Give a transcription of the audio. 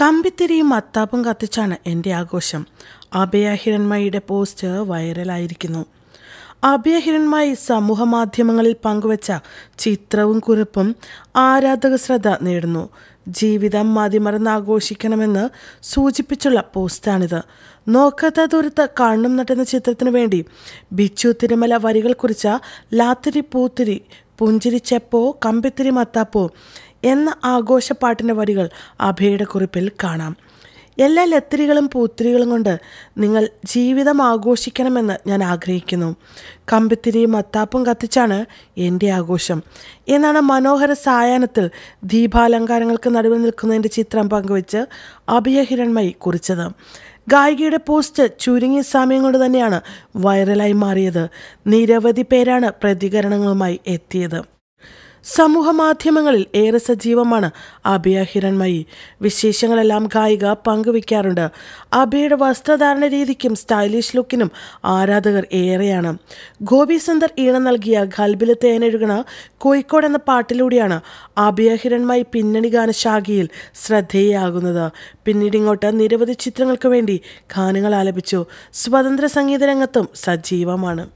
കമ്പിത്തിരിയും അത്താപ്പും കത്തിച്ചാണ് എൻ്റെ ആഘോഷം അഭയഹിരന്മയുടെ പോസ്റ്റ് വൈറലായിരിക്കുന്നു അഭയഹിരന്മായി സമൂഹ മാധ്യമങ്ങളിൽ പങ്കുവച്ച ചിത്രവും കുറിപ്പും ആരാധക ശ്രദ്ധ നേടുന്നു ജീവിതം മതിമറന്ന് ആഘോഷിക്കണമെന്ന് സൂചിപ്പിച്ചുള്ള പോസ്റ്റാണിത് നോക്കാത്ത ദൂരത്ത് കണ്ണും നട്ടുന്ന ചിത്രത്തിനു വേണ്ടി ബിച്ചു തിരുമല വരികൾ കുറിച്ച ലാത്തിരി പൂത്തിരി പുഞ്ചിരി കമ്പിത്തിരി മത്താപ്പോ എന്ന ആഘോഷപ്പാട്ടിൻ്റെ വരികൾ അഭയുടെ കുറിപ്പിൽ കാണാം എല്ലാ ലത്തിരികളും പൂത്തിരികളും കൊണ്ട് നിങ്ങൾ ജീവിതം ആഘോഷിക്കണമെന്ന് ഞാൻ ആഗ്രഹിക്കുന്നു കമ്പിത്തിരിയും അത്താപ്പും കത്തിച്ചാണ് എൻ്റെ ആഘോഷം എന്നാണ് മനോഹര സായാഹ്നത്തിൽ ദീപാലങ്കാരങ്ങൾക്ക് നടുവിൽ നിൽക്കുന്ന എൻ്റെ ചിത്രം പങ്കുവെച്ച് അഭയഹിരൺമയി കുറിച്ചത് ഗായികയുടെ പോസ്റ്റ് ചുരുങ്ങിയ സമയം കൊണ്ട് തന്നെയാണ് വൈറലായി മാറിയത് നിരവധി പേരാണ് പ്രതികരണങ്ങളുമായി എത്തിയത് സമൂഹ മാധ്യമങ്ങളിൽ ഏറെ സജീവമാണ് അഭയ ഹിരൺമയി വിശേഷങ്ങളെല്ലാം ഗായിക പങ്കുവയ്ക്കാറുണ്ട് അഭയുടെ വസ്ത്രധാരണ രീതിക്കും സ്റ്റൈലിഷ് ലുക്കിനും ആരാധകർ ഏറെയാണ് ഗോപി സുന്ദർ ഈണം നൽകിയ ഗൽബിലെ തേനൊഴുകണ കോഴിക്കോട് എന്ന പാട്ടിലൂടെയാണ് അഭയ ഹിരൺമയി പിന്നണി ഗാനശാഖയിൽ ശ്രദ്ധേയയാകുന്നത് ഇങ്ങോട്ട് നിരവധി ചിത്രങ്ങൾക്ക് വേണ്ടി ഗാനങ്ങൾ ആലപിച്ചു സ്വതന്ത്ര സംഗീത രംഗത്തും സജീവമാണ്